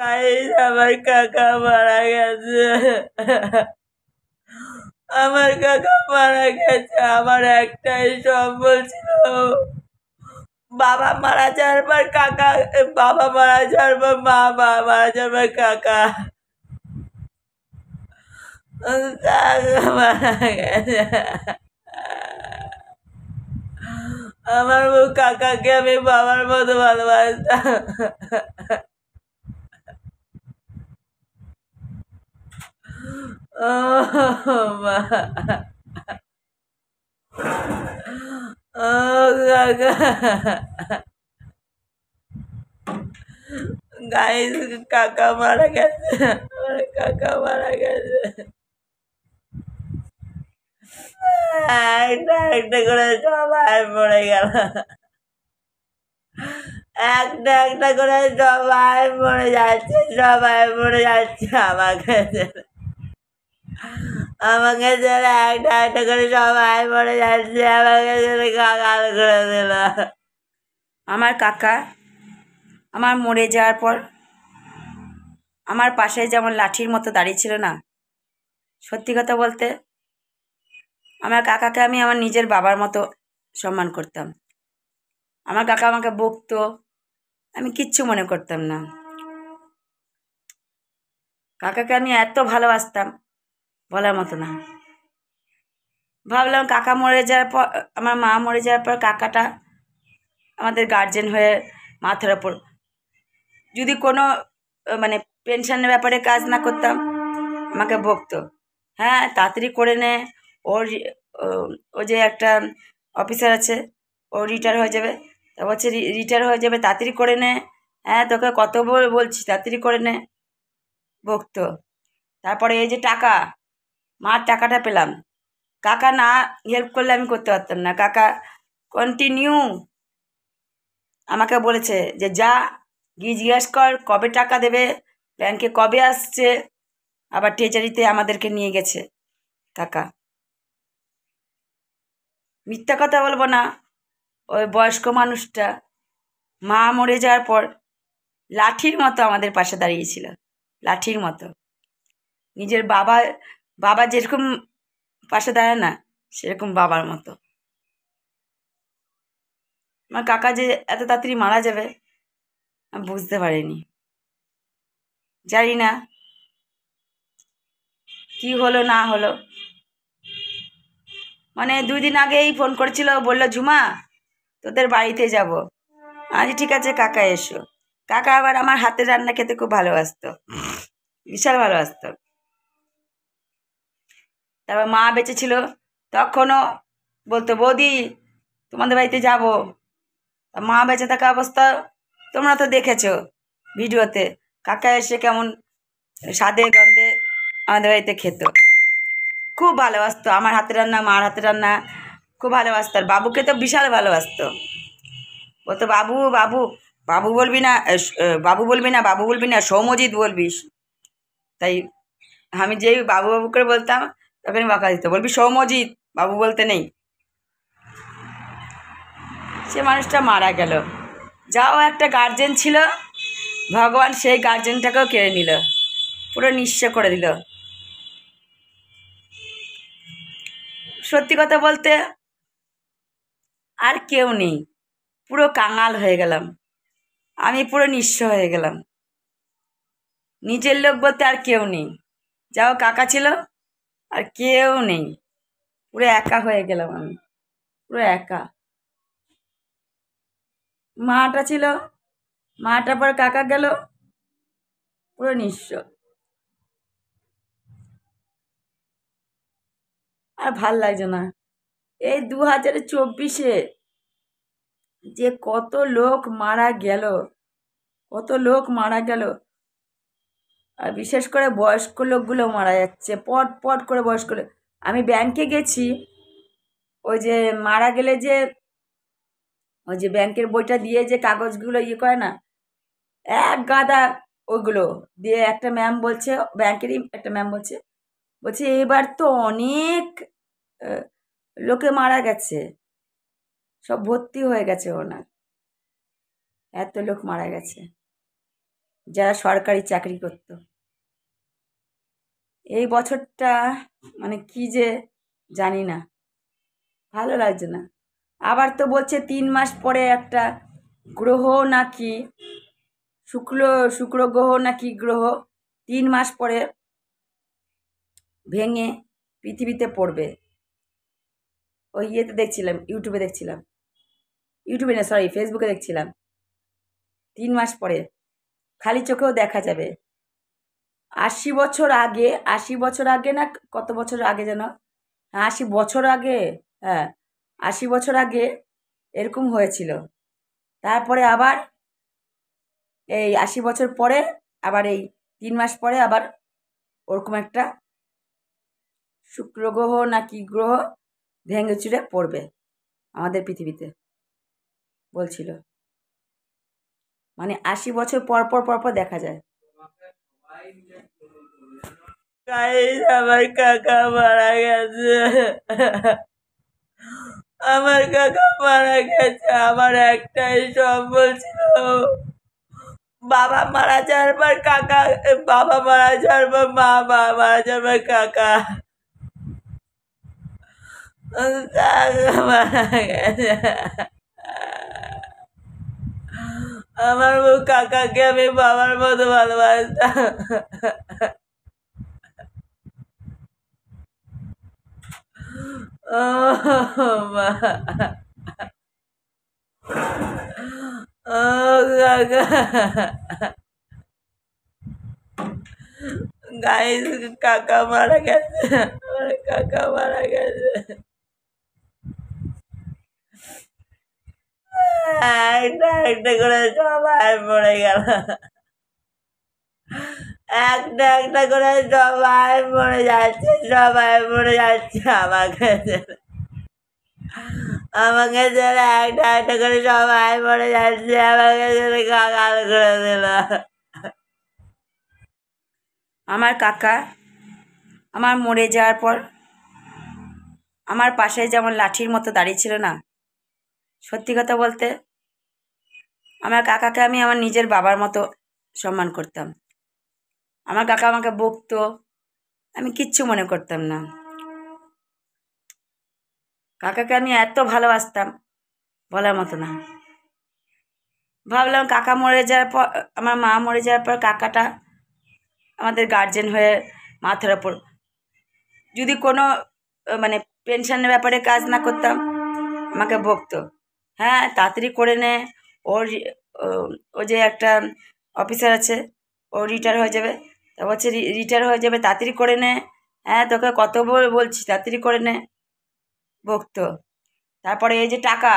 guys আমার কাকা মারা গেছে আমার কাকা মারা গেছে আমার একটাই সম্বল ছিল বাবা মারা যাওয়ার পর কাকা বাবা মারা যাওয়ার পর মা বা মারা যাওয়ার কাকা মারা গেছে আমার কাকাকে আমি বাবার মতো ভালোবাসতাম ও গাইস কাকা মারা গেছে কাকা মারা গেছে একটা একটা করে সবাই মরে গেল একটা একটা করে সবাই মরে যাচ্ছে সবাই মরে যাচ্ছে আমার কাছে আমাকে ধরে একটা একটা করে সবাই পড়ে যাচ্ছে আমাকে ধরে কাকাল করে দিল আমার কাকা আমার মরে যাওয়ার পর আমার পাশে যেমন লাঠির মতো দাঁড়িয়ে ছিল না সত্যি কথা বলতে আমার কাকাকে আমি আমার নিজের বাবার মতো সম্মান করতাম আমার কাকা আমাকে বকতো আমি কিচ্ছু মনে করতাম না কাকাকে আমি এত ভালোবাসতাম বলার মতো না ভাবলাম কাকা মরে যাওয়ার পর আমার মা মরে যাওয়ার পর কাকাটা আমাদের গার্জেন হয়ে মাথার ওপর যদি কোনো মানে পেনশনের ব্যাপারে কাজ না করতাম আমাকে ভোগতো হ্যাঁ তাড়াতাড়ি করে নে ওর ও যে একটা অফিসার আছে ও রিটায়ার হয়ে যাবে তা বলছে রিটায়ার হয়ে যাবে তাড়াতাড়ি করে নে হ্যাঁ তোকে কত বলছি তাড়াতাড়ি করে নে ভোগতো তারপরে এই যে টাকা মার টাকাটা পেলাম কাকা না হেল্প করলে আমি করতে পারতাম না কাকা কন্টিনিউ আমাকে বলেছে যে যা গিয়ে জিজ্ঞাস কর কবে টাকা দেবে ব্যাংকে কবে আসছে আবার টেচারিতে আমাদেরকে নিয়ে গেছে কাকা মিথ্যা কথা বলবো না ওই বয়স্ক মানুষটা মা মরে যাওয়ার পর লাঠির মতো আমাদের পাশে দাঁড়িয়েছিল লাঠির মতো নিজের বাবা বাবা যেরকম পাশে দাঁড়ায় না সেরকম বাবার মতো আমার কাকা যে এত তাড়াতাড়ি মারা যাবে আমি বুঝতে পারিনি জানি না কি হলো না হলো মানে দুই দিন আগেই ফোন করেছিল বললো ঝুমা তোদের বাড়িতে যাব আজ আচ্ছা, ঠিক আছে কাকা এসো কাকা আবার আমার হাতের রান্না খেতে খুব ভালোবাসত বিশাল ভালোবাসত তারপর মা বেঁচে ছিল তখনও বলতো বৌদি তোমাদের বাড়িতে যাব মা বেঁচে থাকা অবস্থা তোমরা তো দেখেছো ভিডিওতে কাকা এসে কেমন স্বাদে গন্ধে আমাদের বাড়িতে খেত খুব ভালোবাসতো আমার হাতে রান্না মার হাতে রান্না খুব ভালোবাসত আর বাবুকে তো বিশাল ভালোবাসতো বলতো বাবু বাবু বাবু বলবি না বাবু বলবি না বাবু বলবি না সৌমজিৎ বলবি তাই আমি যেই বাবু বাবু করে বলতাম তখনই বাঁকা দিতে বলবি সৌমজিৎ বাবু বলতে নেই সে মানুষটা মারা গেল যাও একটা গার্জেন ছিল ভগবান সেই গার্জেনটাকেও কেড়ে নিল পুরো নিঃস্ব করে দিল সত্যি কথা বলতে আর কেউ নেই পুরো কাঙাল হয়ে গেলাম আমি পুরো নিঃস্ব হয়ে গেলাম নিজের লোক বলতে আর কেউ নেই যাও কাকা ছিল আর কেউ নেই পুরো একা হয়ে গেলাম আমি পুরো একা মাটা ছিল মাটা পর কাকা গেল পুরো নিঃস্ব আর ভাল লাগছে না এই দু হাজার চব্বিশে যে কত লোক মারা গেল কত লোক মারা গেল আর বিশেষ করে বয়স্ক লোকগুলো মারা যাচ্ছে পট পট করে বয়স্ক লোক আমি ব্যাংকে গেছি ওই যে মারা গেলে যে ওই যে ব্যাংকের বইটা দিয়ে যে কাগজগুলো ইয়ে করে না এক গাদা ওইগুলো দিয়ে একটা ম্যাম বলছে ব্যাংকেরই একটা ম্যাম বলছে বলছে এবার তো অনেক লোকে মারা গেছে সব ভর্তি হয়ে গেছে ওনার এত লোক মারা গেছে যারা সরকারি চাকরি করতো এই বছরটা মানে কী যে জানি না ভালো লাগছে না আবার তো বলছে তিন মাস পরে একটা গ্রহ না কি শুক্র গ্রহ না কি গ্রহ তিন মাস পরে ভেঙে পৃথিবীতে পড়বে ওই ইয়েতে দেখছিলাম ইউটিউবে দেখছিলাম ইউটিউবে না সরি ফেসবুকে দেখছিলাম তিন মাস পরে খালি চোখেও দেখা যাবে আশি বছর আগে আশি বছর আগে না কত বছর আগে যেন হ্যাঁ আশি বছর আগে হ্যাঁ আশি বছর আগে এরকম হয়েছিল তারপরে আবার এই আশি বছর পরে আবার এই তিন মাস পরে আবার ওরকম একটা শুক্র গ্রহ না কি গ্রহ ভেঙে চুড়ে পড়বে আমাদের পৃথিবীতে বলছিল মানে আশি বছর পর পর পর দেখা যায় গাইস আমার কাকা মারা গেছে আমার কাকা মারা গেছে আমার একটাই সম্বল ছিল বাবা মারা যাওয়ার পর কাকা বাবা মারা যাওয়ার পর মা বাবা মারা যাওয়ার পর কাকা কাকা মারা গেছে আমার কাকাকে আমি বাবার মতো ভালোবাসতাম ও কাকা গাইস কাকা মারা গেছে কাকা মারা গেছে একটা একটা করে সবাই পড়ে গেল একটা একটা করে সবাই পড়ে যাচ্ছে সবাই পড়ে যাচ্ছে আমাকে আমাকে ছেলে একটা একটা করে সবাই পড়ে যাচ্ছে আমাকে ছেলে কাকাল করে দিল আমার কাকা আমার মরে যাওয়ার পর আমার পাশে যেমন লাঠির মতো দাঁড়িয়ে না সত্যি কথা বলতে আমার কাকাকে আমি আমার নিজের বাবার মতো সম্মান করতাম আমার কাকা আমাকে বকতো আমি কিচ্ছু মনে করতাম না কাকাকে আমি এত ভালোবাসতাম বলার মতো না ভাবলাম কাকা মরে যাওয়ার পর আমার মা মরে যাওয়ার পর কাকাটা আমাদের গার্জেন হয়ে মাথার ওপর যদি কোনো মানে পেনশনের ব্যাপারে কাজ না করতাম আমাকে বকতো হ্যাঁ তাড়াতাড়ি করে নে ওর ও যে একটা অফিসার আছে ও রিটায়ার হয়ে যাবে তা বলছে রিটায়ার হয়ে যাবে তাড়াতাড়ি করে নে হ্যাঁ তোকে কত বলছি তাড়াতাড়ি করে নে বকতো তারপরে এই যে টাকা